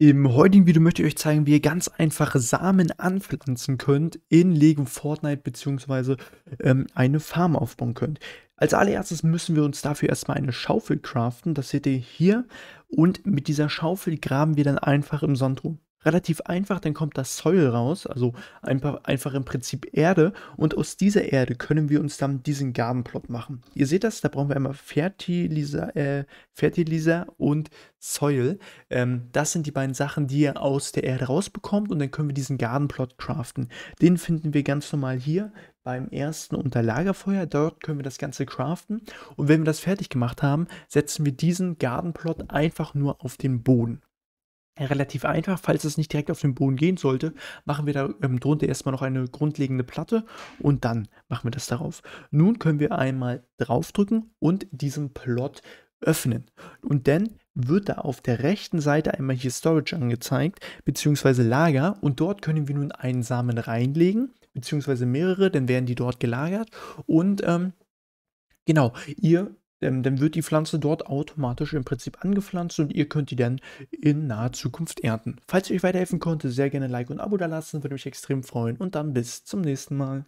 Im heutigen Video möchte ich euch zeigen, wie ihr ganz einfache Samen anpflanzen könnt in Lego Fortnite bzw. Ähm, eine Farm aufbauen könnt. Als allererstes müssen wir uns dafür erstmal eine Schaufel craften, das seht ihr hier und mit dieser Schaufel graben wir dann einfach im Sand rum relativ einfach, dann kommt das Soil raus, also einfach, einfach im Prinzip Erde und aus dieser Erde können wir uns dann diesen Gartenplot machen. Ihr seht das, da brauchen wir einmal Fertilizer, äh, Fertilizer und Soil. Ähm, das sind die beiden Sachen, die ihr aus der Erde rausbekommt und dann können wir diesen Gartenplot craften. Den finden wir ganz normal hier beim ersten unter Lagerfeuer. Dort können wir das Ganze craften. Und wenn wir das fertig gemacht haben, setzen wir diesen Gartenplot einfach nur auf den Boden. Äh, relativ einfach. Falls es nicht direkt auf den Boden gehen sollte, machen wir da ähm, drunter erstmal noch eine grundlegende Platte und dann machen wir das darauf. Nun können wir einmal draufdrücken und diesen Plot öffnen. Und dann wird da auf der rechten Seite einmal hier Storage angezeigt, beziehungsweise Lager. Und dort können wir nun einen Samen reinlegen, beziehungsweise mehrere, dann werden die dort gelagert. Und ähm, genau, ihr ähm, dann wird die Pflanze dort automatisch im Prinzip angepflanzt und ihr könnt die dann in naher Zukunft ernten. Falls ich euch weiterhelfen konnte, sehr gerne ein Like und ein Abo da lassen, würde mich extrem freuen und dann bis zum nächsten Mal.